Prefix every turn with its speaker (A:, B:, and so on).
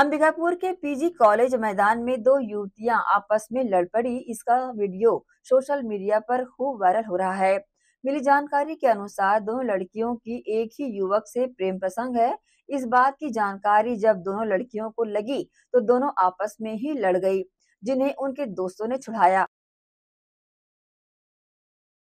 A: अंबिकापुर के PG college मैदान में दो युवतियां आपस में लड़ पड़ी इसका वीडियो सोशल मीडिया पर खूब वायरल हो रहा है मिली जानकारी के अनुसार दोनों लड़कियों की एक ही युवक से प्रेम प्रसंग है इस बात की जानकारी जब दोनों लड़कियों को लगी तो दोनों आपस में ही लड़ गई जिन्हें उनके दोस्तों ने छुड़ाया